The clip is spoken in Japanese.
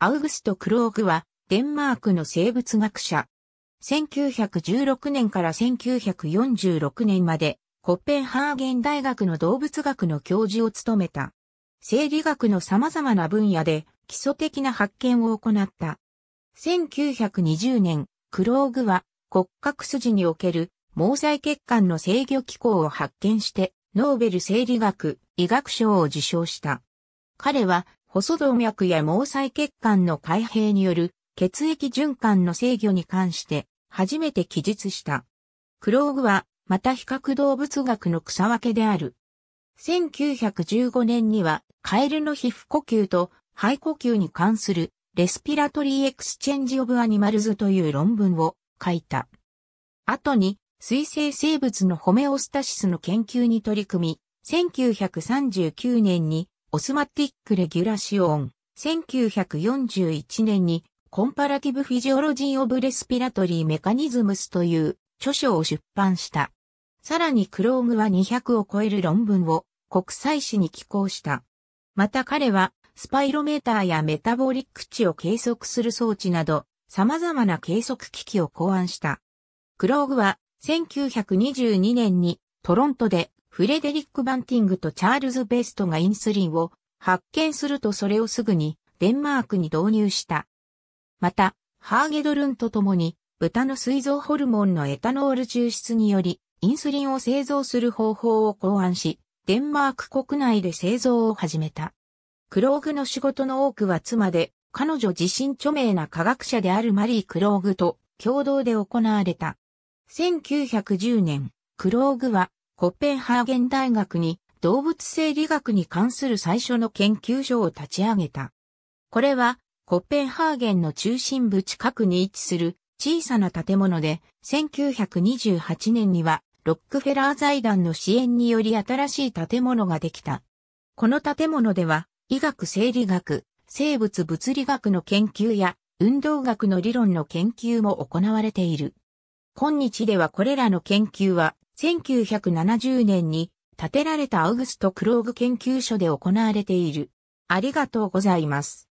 アウグスト・クローグは、デンマークの生物学者。1916年から1946年まで、コッペンハーゲン大学の動物学の教授を務めた。生理学の様々な分野で基礎的な発見を行った。1920年、クローグは骨格筋における毛細血管の制御機構を発見して、ノーベル生理学、医学賞を受賞した。彼は細動脈や毛細血管の開閉による血液循環の制御に関して初めて記述した。クローグはまた比較動物学の草分けである。1915年にはカエルの皮膚呼吸と肺呼吸に関するレスピラトリーエクスチェンジオブアニマルズという論文を書いた。後に水生生物のホメオスタシスの研究に取り組み、1939年にオスマティック・レギュラシオン、1941年に、コンパラティブ・フィジオロジー・オブ・レスピラトリー・メカニズムスという著書を出版した。さらにクローグは200を超える論文を国際誌に寄稿した。また彼は、スパイロメーターやメタボリック値を計測する装置など、様々な計測機器を考案した。クローグは、1922年にトロントでフレデリック・バンティングとチャールズ・ベストがインスリンを発見するとそれをすぐにデンマークに導入した。また、ハーゲドルンと共に豚の水臓ホルモンのエタノール抽出によりインスリンを製造する方法を考案し、デンマーク国内で製造を始めた。クローグの仕事の多くは妻で、彼女自身著名な科学者であるマリー・クローグと共同で行われた。1910年、クローグはコッペンハーゲン大学に動物生理学に関する最初の研究所を立ち上げた。これはコッペンハーゲンの中心部近くに位置する小さな建物で1928年にはロックフェラー財団の支援により新しい建物ができた。この建物では医学生理学、生物物理学の研究や運動学の理論の研究も行われている。今日ではこれらの研究は1970年に建てられたアウグスト・クローグ研究所で行われている。ありがとうございます。